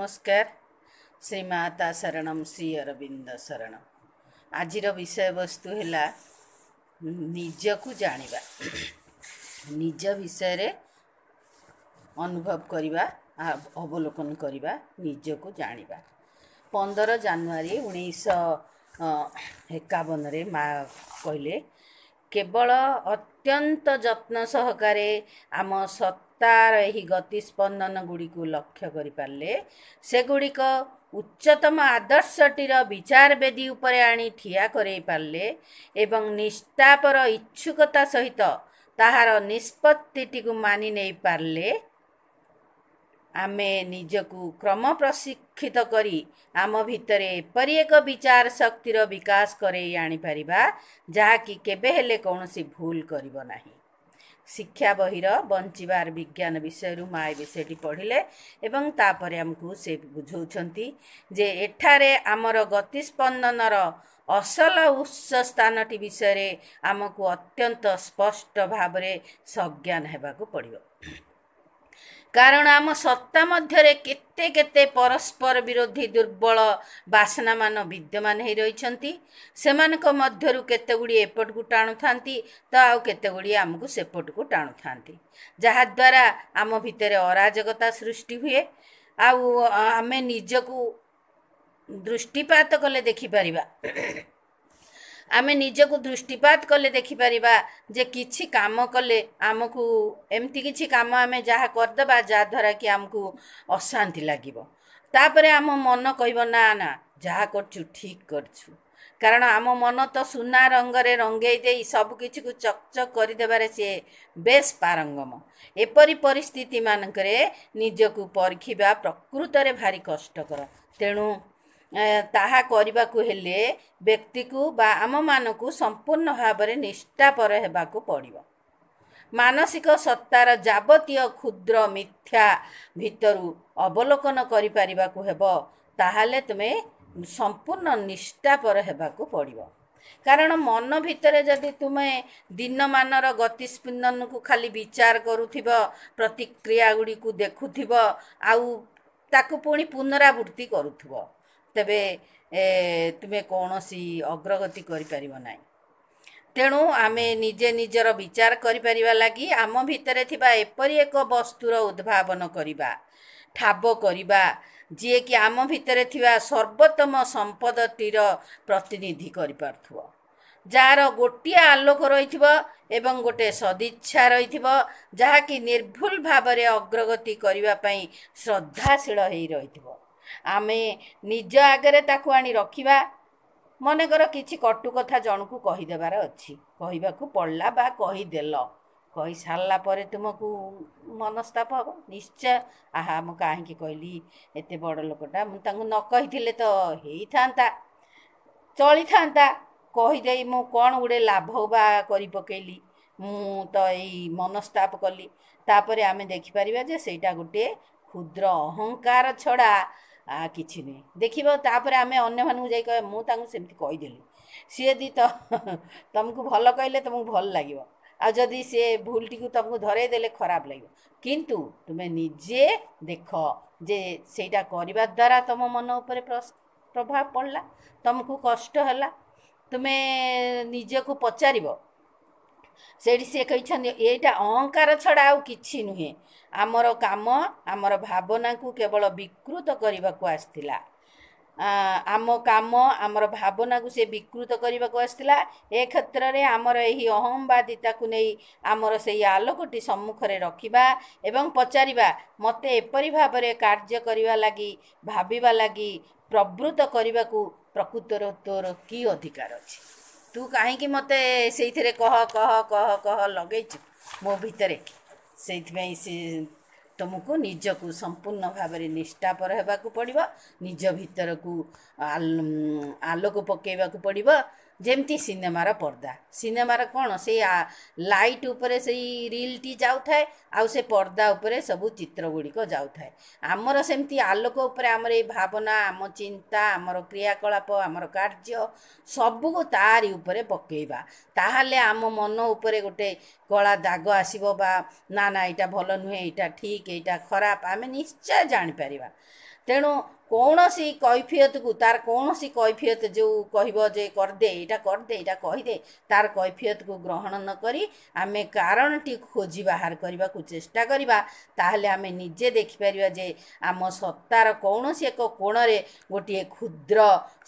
ନମସ୍କାର ଶ୍ରୀ ମାତା ଶରଣମ ଶ୍ରୀ ଅରବିନ୍ଦ ଶରଣ ଆଜିର ବିଷୟବସ୍ତୁ ହେଲା ନିଜକୁ ଜାଣିବା ନିଜ ବିଷୟରେ ଅନୁଭବ କରିବା ଅବଲୋକନ କରିବା ନିଜକୁ ଜାଣିବା ପନ୍ଦର ଜାନୁଆରୀ ଉଣେଇଶହ ଏକାବନରେ ମା କହିଲେ କେବଳ ଅତ୍ୟନ୍ତ ଯତ୍ନ ସହକାରେ ଆମ ସତ୍ ରାସ୍ତାର ଏହି ଗତିସ୍ପନ୍ଦନ ଗୁଡ଼ିକୁ ଲକ୍ଷ୍ୟ କରିପାରିଲେ ସେଗୁଡ଼ିକ ଉଚ୍ଚତମ ଆଦର୍ଶଟିର ବିଚାର ବେଦୀ ଉପରେ ଆଣି ଠିଆ କରାଇ ପାରିଲେ ଏବଂ ନିଷ୍ଠାପର ଇଚ୍ଛୁକତା ସହିତ ତାହାର ନିଷ୍ପତ୍ତିଟିକୁ ମାନି ନେଇପାରିଲେ ଆମେ ନିଜକୁ କ୍ରମ ପ୍ରଶିକ୍ଷିତ କରି ଆମ ଭିତରେ ଏପରି ଏକ ବିଚାର ଶକ୍ତିର ବିକାଶ କରେଇ ଆଣିପାରିବା ଯାହାକି କେବେ ହେଲେ କୌଣସି ଭୁଲ କରିବ ନାହିଁ ଶିକ୍ଷା ବହିର ବଞ୍ଚିବାର ବିଜ୍ଞାନ ବିଷୟରୁ ମାଏ ବିଷୟଟି ପଢ଼ିଲେ ଏବଂ ତାପରେ ଆମକୁ ସେ ବୁଝାଉଛନ୍ତି ଯେ ଏଠାରେ ଆମର ଗତିସ୍ପନ୍ଦନର ଅସଲ ଉତ୍ସ ସ୍ଥାନଟି ବିଷୟରେ ଆମକୁ ଅତ୍ୟନ୍ତ ସ୍ପଷ୍ଟ ଭାବରେ ସଜ୍ଞାନ ହେବାକୁ ପଡ଼ିବ କାରଣ ଆମ ସତ୍ତା ମଧ୍ୟରେ କେତେ କେତେ ପରସ୍ପର ବିରୋଧୀ ଦୁର୍ବଳ ବାସନାମାନ ବିଦ୍ୟମାନ ହୋଇ ରହିଛନ୍ତି ସେମାନଙ୍କ ମଧ୍ୟରୁ କେତେ ଗୁଡ଼ିଏ ଏପଟକୁ ଟାଣୁଥାନ୍ତି ତ ଆଉ କେତେ ଗୁଡ଼ିଏ ଆମକୁ ସେପଟକୁ ଟାଣୁଥାନ୍ତି ଯାହାଦ୍ୱାରା ଆମ ଭିତରେ ଅରାଜକତା ସୃଷ୍ଟି ହୁଏ ଆଉ ଆମେ ନିଜକୁ ଦୃଷ୍ଟିପାତ କଲେ ଦେଖିପାରିବା ଆମେ ନିଜକୁ ଦୃଷ୍ଟିପାତ କଲେ ଦେଖିପାରିବା ଯେ କିଛି କାମ କଲେ ଆମକୁ ଏମିତି କିଛି କାମ ଆମେ ଯାହା କରିଦେବା ଯାହାଦ୍ୱାରା କି ଆମକୁ ଅଶାନ୍ତି ଲାଗିବ ତାପରେ ଆମ ମନ କହିବ ନା ନା ଯାହା କରୁଛୁ ଠିକ୍ କରୁଛୁ କାରଣ ଆମ ମନ ତ ସୁନା ରଙ୍ଗରେ ରଙ୍ଗେଇ ଦେଇ ସବୁକିଛିକୁ ଚକଚକ୍ କରିଦେବାରେ ସିଏ ବେଶ୍ ପାରଙ୍ଗମ ଏପରି ପରିସ୍ଥିତିମାନଙ୍କରେ ନିଜକୁ ପରଖିବା ପ୍ରକୃତରେ ଭାରି କଷ୍ଟକର ତେଣୁ ତାହା କରିବାକୁ ହେଲେ ବ୍ୟକ୍ତିକୁ ବା ଆମମାନଙ୍କୁ ସମ୍ପୂର୍ଣ୍ଣ ଭାବରେ ନିଷ୍ଠାପର ହେବାକୁ ପଡ଼ିବ ମାନସିକ ସତ୍ତାର ଯାବତୀୟ କ୍ଷୁଦ୍ର ମିଥ୍ୟା ଭିତରୁ ଅବଲୋକନ କରିପାରିବାକୁ ହେବ ତାହେଲେ ତୁମେ ସମ୍ପୂର୍ଣ୍ଣ ନିଷ୍ଠାପର ହେବାକୁ ପଡ଼ିବ କାରଣ ମନ ଭିତରେ ଯଦି ତୁମେ ଦିନମାନର ଗତି ଗତିସ୍ପନ୍ଦନକୁ ଖାଲି ବିଚାର କରୁଥିବ ପ୍ରତିକ୍ରିୟା ଗୁଡ଼ିକୁ ଦେଖୁଥିବ ଆଉ ତାକୁ ପୁଣି ପୁନରାବୃତ୍ତି କରୁଥିବ ତେବେ ତୁମେ କୌଣସି ଅଗ୍ରଗତି କରିପାରିବ ନାହିଁ ତେଣୁ ଆମେ ନିଜେ ନିଜର ବିଚାର କରିପାରିବା ଲାଗି ଆମ ଭିତରେ ଥିବା ଏପରି ଏକ ବସ୍ତୁର ଉଦ୍ଭାବନ କରିବା ଠାବ କରିବା ଯିଏକି ଆମ ଭିତରେ ଥିବା ସର୍ବୋତ୍ତମ ସମ୍ପଦଟିର ପ୍ରତିନିଧି କରିପାରୁଥିବ ଯାହାର ଗୋଟିଏ ଆଲୋକ ରହିଥିବ ଏବଂ ଗୋଟିଏ ସଦିଚ୍ଛା ରହିଥିବ ଯାହାକି ନିର୍ଭୁଲ ଭାବରେ ଅଗ୍ରଗତି କରିବା ପାଇଁ ଶ୍ରଦ୍ଧାଶୀଳ ହୋଇ ରହିଥିବ ଆମେ ନିଜ ଆଗରେ ତାକୁ ଆଣି ରଖିବା ମନେକର କିଛି କଟୁ କଥା ଜଣଙ୍କୁ କହିଦେବାର ଅଛି କହିବାକୁ ପଡ଼ିଲା ବା କହିଦେଲ କହିସାରିଲା ପରେ ତୁମକୁ ମନସ୍ତାପ ହେବ ନିଶ୍ଚୟ ଆହା ମୁଁ କାହିଁକି କହିଲି ଏତେ ବଡ଼ ଲୋକଟା ମୁଁ ତାଙ୍କୁ ନ କହିଥିଲେ ତ ହେଇଥାନ୍ତା ଚଳିଥାନ୍ତା କହିଦେଇ ମୁଁ କ'ଣ ଗୋଟେ ଲାଭ ବା କରି କରିପକେଇଲି ମୁଁ ତ ଏଇ ମନସ୍ତାପ କଲି ତାପରେ ଆମେ ଦେଖିପାରିବା ଯେ ସେଇଟା ଗୋଟିଏ କ୍ଷୁଦ୍ର ଅହଙ୍କାର ଛଡ଼ା କିଛି ନାହିଁ ଦେଖିବ ତାପରେ ଆମେ ଅନ୍ୟମାନଙ୍କୁ ଯାଇ କହିବା ମୁଁ ତାଙ୍କୁ ସେମିତି କହିଦେଲି ସିଏ ଯଦି ତ ତୁମକୁ ଭଲ କହିଲେ ତୁମକୁ ଭଲ ଲାଗିବ ଆଉ ଯଦି ସିଏ ଭୁଲଟିକୁ ତୁମକୁ ଧରେଇ ଦେଲେ ଖରାପ ଲାଗିବ କିନ୍ତୁ ତୁମେ ନିଜେ ଦେଖ ଯେ ସେଇଟା କରିବା ଦ୍ୱାରା ତୁମ ମନ ଉପରେ ପ୍ରଭାବ ପଡ଼ିଲା ତୁମକୁ କଷ୍ଟ ହେଲା ତୁମେ ନିଜକୁ ପଚାରିବ ସେଇଠି ସେ କହିଛନ୍ତି ଏଇଟା ଅହଙ୍କାର ଛଡ଼ା ଆଉ କିଛି ନୁହେଁ ଆମର କାମ ଆମର ଭାବନାକୁ କେବଳ ବିକୃତ କରିବାକୁ ଆସିଥିଲା ଆମ କାମ ଆମର ଭାବନାକୁ ସେ ବିକୃତ କରିବାକୁ ଆସିଥିଲା ଏ କ୍ଷେତ୍ରରେ ଆମର ଏହି ଅହମ୍ବାଦିତାକୁ ନେଇ ଆମର ସେହି ଆଲୋକଟି ସମ୍ମୁଖରେ ରଖିବା ଏବଂ ପଚାରିବା ମୋତେ ଏପରି ଭାବରେ କାର୍ଯ୍ୟ କରିବା ଲାଗି ଭାବିବା ଲାଗି ପ୍ରବୃତ କରିବାକୁ ପ୍ରକୃତର ତୋର କି ଅଧିକାର ଅଛି ତୁ କାହିଁକି ମୋତେ ସେଇଥିରେ କହ କହ କହ କହ ଲଗେଇଛୁ ମୋ ଭିତରେ ସେଇଥିପାଇଁ ସେ ତୁମକୁ ନିଜକୁ ସମ୍ପୂର୍ଣ୍ଣ ଭାବରେ ନିଷ୍ଠାପର ହେବାକୁ ପଡ଼ିବ ନିଜ ଭିତରକୁ ଆଲୋକ ପକାଇବାକୁ ପଡ଼ିବ ଯେମିତି ସିନେମାର ପର୍ଦ୍ଦା ସିନେମାର କ'ଣ ସେଇ ଲାଇଟ୍ ଉପରେ ସେଇ ରିଲ୍ଟି ଯାଉଥାଏ ଆଉ ସେ ପର୍ଦ୍ଦା ଉପରେ ସବୁ ଚିତ୍ର ଗୁଡ଼ିକ ଯାଉଥାଏ ଆମର ସେମିତି ଆଲୋକ ଉପରେ ଆମର ଏଇ ଭାବନା ଆମ ଚିନ୍ତା ଆମର କ୍ରିୟାକଳାପ ଆମର କାର୍ଯ୍ୟ ସବୁକୁ ତାରି ଉପରେ ପକେଇବା ତାହେଲେ ଆମ ମନ ଉପରେ ଗୋଟେ କଳା ଦାଗ ଆସିବ ବା ନା ନା ଏଇଟା ଭଲ ନୁହେଁ ଏଇଟା ଠିକ୍ ଏଇଟା ଖରାପ ଆମେ ନିଶ୍ଚୟ ଜାଣିପାରିବା ତେଣୁ କୌଣସି କୈଫିୟତକୁ ତାର କୌଣସି କୈଫିୟତ ଯେଉଁ କହିବ ଯେ କରିଦେ ଏଇଟା କରିଦେ ଏଇଟା କହିଦେ ତାର କୈଫିୟତକୁ ଗ୍ରହଣ ନ କରି ଆମେ କାରଣଟି ଖୋଜି ବାହାର କରିବାକୁ ଚେଷ୍ଟା କରିବା ତାହେଲେ ଆମେ ନିଜେ ଦେଖିପାରିବା ଯେ ଆମ ସତ୍ତାର କୌଣସି ଏକ କୋଣରେ ଗୋଟିଏ କ୍ଷୁଦ୍ର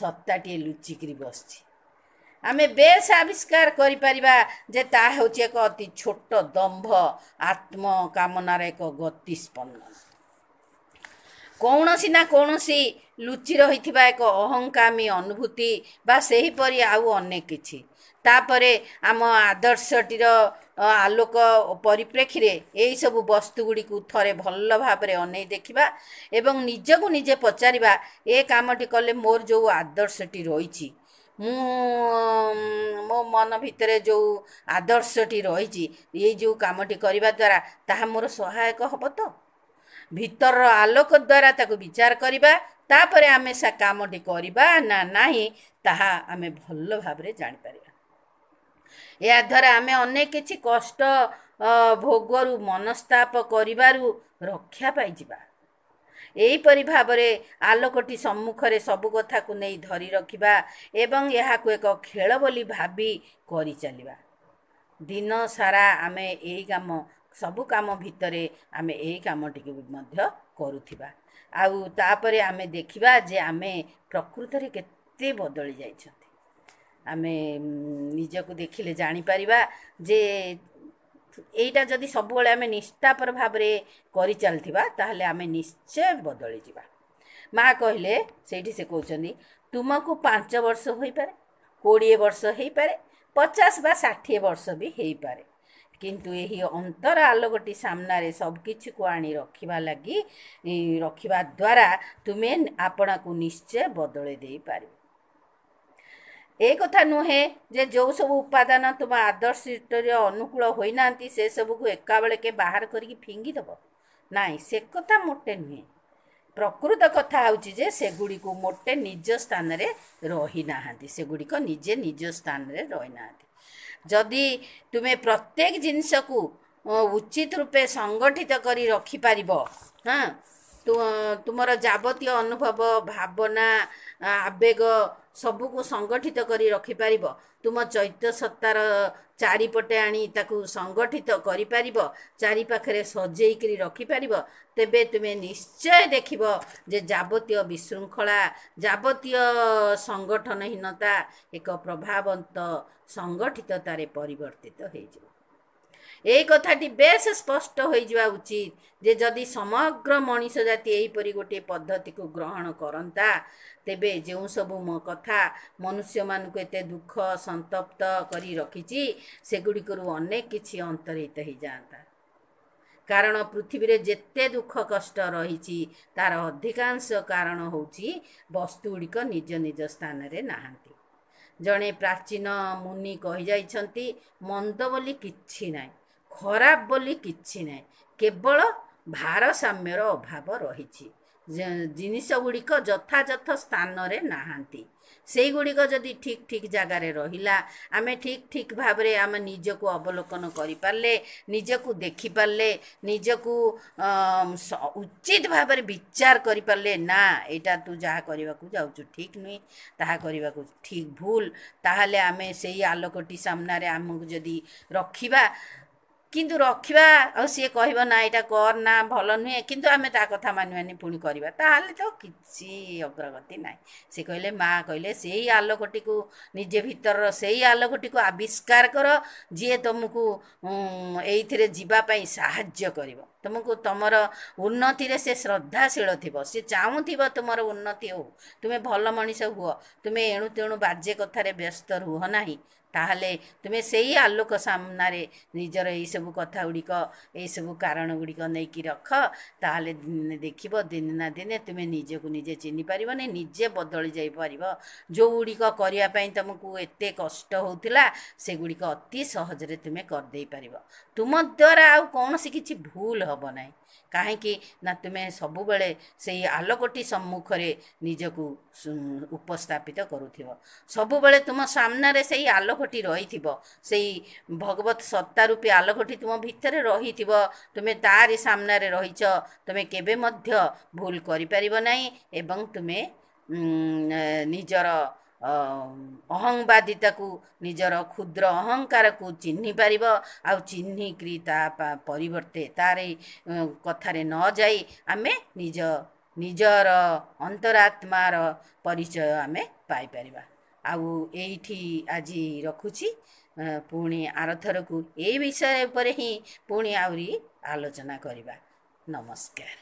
ସତ୍ତାଟିଏ ଲୁଚିକିରି ବସିଛି ଆମେ ବେଶ ଆବିଷ୍କାର କରିପାରିବା ଯେ ତାହା ହେଉଛି ଏକ ଅତି ଛୋଟ ଦମ୍ଭ ଆତ୍ମକାମନାର ଏକ ଗତିସ୍ପନ୍ଦନ କୌଣସି ନା କୌଣସି ଲୁଚି ରହିଥିବା ଏକ ଅହଙ୍କାମୀ ଅନୁଭୂତି ବା ସେହିପରି ଆଉ ଅନେକ କିଛି ତାପରେ ଆମ ଆଦର୍ଶଟିର ଆଲୋକ ପରିପ୍ରେକ୍ଷୀରେ ଏହିସବୁ ବସ୍ତୁଗୁଡ଼ିକୁ ଥରେ ଭଲ ଭାବରେ ଅନେଇ ଦେଖିବା ଏବଂ ନିଜକୁ ନିଜେ ପଚାରିବା ଏ କାମଟି କଲେ ମୋର ଯେଉଁ ଆଦର୍ଶଟି ରହିଛି ମୁଁ ମୋ ମନ ଭିତରେ ଯେଉଁ ଆଦର୍ଶଟି ରହିଛି ଏଇ ଯେଉଁ କାମଟି କରିବା ଦ୍ୱାରା ତାହା ମୋର ସହାୟକ ହେବ ତ ଭିତରର ଆଲୋକ ଦ୍ୱାରା ତାକୁ ବିଚାର କରିବା ତାପରେ ଆମେ ସେ କାମଟି କରିବା ନା ନାହିଁ ତାହା ଆମେ ଭଲ ଭାବରେ ଜାଣିପାରିବା ଏହାଦ୍ୱାରା ଆମେ ଅନେକ କିଛି କଷ୍ଟ ଭୋଗରୁ ମନସ୍ତାପ କରିବାରୁ ରକ୍ଷା ପାଇଯିବା ଏହିପରି ଭାବରେ ଆଲୋକଟି ସମ୍ମୁଖରେ ସବୁ କଥାକୁ ନେଇ ଧରି ରଖିବା ଏବଂ ଏହାକୁ ଏକ ଖେଳ ବୋଲି ଭାବି କରିଚାଲିବା ଦିନ ସାରା ଆମେ ଏହି କାମ ସବୁ କାମ ଭିତରେ ଆମେ ଏହି କାମଟିକୁ ମଧ୍ୟ କରୁଥିବା ଆଉ ତାପରେ ଆମେ ଦେଖିବା ଯେ ଆମେ ପ୍ରକୃତରେ କେତେ ବଦଳି ଯାଇଛନ୍ତି ଆମେ ନିଜକୁ ଦେଖିଲେ ଜାଣିପାରିବା ଯେ ଏଇଟା ଯଦି ସବୁବେଳେ ଆମେ ନିଷ୍ଠାପର ଭାବରେ କରିଚାଲିଥିବା ତାହେଲେ ଆମେ ନିଶ୍ଚୟ ବଦଳିଯିବା ମା' କହିଲେ ସେଇଠି ସେ କହୁଛନ୍ତି ତୁମକୁ ପାଞ୍ଚ ବର୍ଷ ହୋଇପାରେ କୋଡ଼ିଏ ବର୍ଷ ହୋଇପାରେ ପଚାଶ ବା ଷାଠିଏ ବର୍ଷ ବି ହୋଇପାରେ କିନ୍ତୁ ଏହି ଅନ୍ତର ଆଲୋକଟି ସାମ୍ନାରେ ସବୁକିଛିକୁ ଆଣି ରଖିବା ଲାଗି ରଖିବା ଦ୍ୱାରା ତୁମେ ଆପଣାକୁ ନିଶ୍ଚୟ ବଦଳେଇ ଦେଇପାରିବ ଏ କଥା ନୁହେଁ ଯେ ଯେଉଁ ସବୁ ଉପାଦାନ ତୁମ ଆଦର୍ଶ ଅନୁକୂଳ ହୋଇନାହାନ୍ତି ସେସବୁକୁ ଏକାବେଳକେ ବାହାର କରିକି ଫିଙ୍ଗିଦେବ ନାହିଁ ସେ କଥା ମୋଟେ ନୁହେଁ ପ୍ରକୃତ କଥା ହେଉଛି ଯେ ସେଗୁଡ଼ିକୁ ମୋଟେ ନିଜ ସ୍ଥାନରେ ରହିନାହାନ୍ତି ସେଗୁଡ଼ିକ ନିଜେ ନିଜ ସ୍ଥାନରେ ରହିନାହାନ୍ତି ଯଦି ତୁମେ ପ୍ରତ୍ୟେକ ଜିନିଷକୁ ଉଚିତ ରୂପେ ସଂଗଠିତ କରି ରଖିପାରିବ ହଁ ତୁମର ଯାବତୀୟ ଅନୁଭବ ଭାବନା ଆବେଗ ସବୁକୁ ସଂଗଠିତ କରି ରଖିପାରିବ ତୁମ ଚୈତ୍ୟ ସତ୍ତାର ଚାରିପଟେ ଆଣି ତାକୁ ସଂଗଠିତ କରିପାରିବ ଚାରିପାଖରେ ସଜେଇକରି ରଖିପାରିବ ତେବେ ତୁମେ ନିଶ୍ଚୟ ଦେଖିବ ଯେ ଯାବତୀୟ ବିଶୃଙ୍ଖଳା ଯାବତୀୟ ସଂଗଠନହୀନତା ଏକ ପ୍ରଭାବନ୍ତ ସଂଗଠିତତାରେ ପରିବର୍ତ୍ତିତ ହୋଇଯିବ ଏହି କଥାଟି ବେଶ ସ୍ପଷ୍ଟ ହୋଇଯିବା ଉଚିତ ଯେ ଯଦି ସମଗ୍ର ମଣିଷ ଜାତି ଏହିପରି ଗୋଟିଏ ପଦ୍ଧତିକୁ ଗ୍ରହଣ କରନ୍ତା ତେବେ ଯେଉଁ ସବୁ ମୋ କଥା ମନୁଷ୍ୟମାନଙ୍କୁ ଏତେ ଦୁଃଖ ସନ୍ତପ୍ତ କରି ରଖିଛି ସେଗୁଡ଼ିକରୁ ଅନେକ କିଛି ଅନ୍ତର୍ହିତ ହୋଇଯାଆନ୍ତା କାରଣ ପୃଥିବୀରେ ଯେତେ ଦୁଃଖ କଷ୍ଟ ରହିଛି ତା'ର ଅଧିକାଂଶ କାରଣ ହେଉଛି ବସ୍ତୁ ଗୁଡ଼ିକ ନିଜ ନିଜ ସ୍ଥାନରେ ନାହାନ୍ତି ଜଣେ ପ୍ରାଚୀନ ମୁନି କହିଯାଇଛନ୍ତି ମନ୍ଦ ବୋଲି କିଛି ନାହିଁ ଖରାପ ବୋଲି କିଛି ନାହିଁ କେବଳ ଭାରସାମ୍ୟର ଅଭାବ ରହିଛି ଜିନିଷ ଗୁଡ଼ିକ ଯଥାଯଥ ସ୍ଥାନରେ ନାହାନ୍ତି ସେଇଗୁଡ଼ିକ ଯଦି ଠିକ୍ ଠିକ୍ ଜାଗାରେ ରହିଲା ଆମେ ଠିକ୍ ଠିକ୍ ଭାବରେ ଆମେ ନିଜକୁ ଅବଲୋକନ କରିପାରିଲେ ନିଜକୁ ଦେଖିପାରିଲେ ନିଜକୁ ଉଚିତ ଭାବରେ ବିଚାର କରିପାରିଲେ ନା ଏଇଟା ତୁ ଯାହା କରିବାକୁ ଯାଉଛୁ ଠିକ୍ ନୁହେଁ ତାହା କରିବାକୁ ଠିକ୍ ଭୁଲ ତାହେଲେ ଆମେ ସେଇ ଆଲୋକଟି ସାମ୍ନାରେ ଆମକୁ ଯଦି ରଖିବା କିନ୍ତୁ ରଖିବା ଆଉ ସିଏ କହିବ ନା ଏଇଟା କର ନା ଭଲ ନୁହେଁ କିନ୍ତୁ ଆମେ ତା କଥା ମାନିବାନି ପୁଣି କରିବା ତାହେଲେ ତ କିଛି ଅଗ୍ରଗତି ନାହିଁ ସେ କହିଲେ ମା' କହିଲେ ସେଇ ଆଲୋକଟିକୁ ନିଜେ ଭିତରର ସେଇ ଆଲୋକଟିକୁ ଆବିଷ୍କାର କର ଯିଏ ତୁମକୁ ଏଇଥିରେ ଯିବା ପାଇଁ ସାହାଯ୍ୟ କରିବ ତୁମକୁ ତୁମର ଉନ୍ନତିରେ ସେ ଶ୍ରଦ୍ଧାଶୀଳ ଥିବ ସେ ଚାହୁଁଥିବ ତୁମର ଉନ୍ନତି ହଉ ତୁମେ ଭଲ ମଣିଷ ହୁଅ ତୁମେ ଏଣୁ ତେଣୁ ବାଜ୍ୟ କଥାରେ ବ୍ୟସ୍ତ ରୁହ ନାହିଁ ତାହେଲେ ତୁମେ ସେଇ ଆଲୋକ ସାମ୍ନାରେ ନିଜର ଏଇସବୁ କଥା ଗୁଡ଼ିକ ଏଇସବୁ କାରଣ ଗୁଡ଼ିକ ନେଇକି ରଖ ତାହେଲେ ଦେଖିବ ଦିନେ ନା ଦିନେ ତୁମେ ନିଜକୁ ନିଜେ ଚିହ୍ନିପାରିବନି ନିଜେ ବଦଳି ଯାଇପାରିବ ଯେଉଁଗୁଡ଼ିକ କରିବା ପାଇଁ ତୁମକୁ ଏତେ କଷ୍ଟ ହେଉଥିଲା ସେଗୁଡ଼ିକ ଅତି ସହଜରେ ତୁମେ କରିଦେଇ ପାରିବ ତୁମ ଦ୍ୱାରା ଆଉ କୌଣସି କିଛି ଭୁଲ ହେବ ନାହିଁ କାହିଁକି ନା ତୁମେ ସବୁବେଳେ ସେଇ ଆଲୋକଟି ସମ୍ମୁଖରେ ନିଜକୁ ଉପସ୍ଥାପିତ କରୁଥିବ ସବୁବେଳେ ତୁମ ସାମ୍ନାରେ ସେଇ ଆଲୋକ ଆଲୋକଟି ରହିଥିବ ସେଇ ଭଗବତ ସତ୍ତା ରୂପୀ ଆଲୋକଟି ତୁମ ଭିତରେ ରହିଥିବ ତୁମେ ତାରି ସାମ୍ନାରେ ରହିଛ ତୁମେ କେବେ ମଧ୍ୟ ଭୁଲ କରିପାରିବ ନାହିଁ ଏବଂ ତୁମେ ନିଜର ଅହଂବାଦିତାକୁ ନିଜର କ୍ଷୁଦ୍ର ଅହଂକାରକୁ ଚିହ୍ନି ପାରିବ ଆଉ ଚିହ୍ନିକି ତା ପରିବର୍ତ୍ତେ ତାରି କଥାରେ ନ ଯାଇ ଆମେ ନିଜ ନିଜର ଅନ୍ତରାତ୍ମାର ପରିଚୟ ଆମେ ପାଇପାରିବା ଆଉ ଏଇଠି ଆଜି ରଖୁଛି ପୁଣି ଆରଥରକୁ ଏଇ ବିଷୟ ଉପରେ ହିଁ ପୁଣି ଆହୁରି ଆଲୋଚନା କରିବା ନମସ୍କାର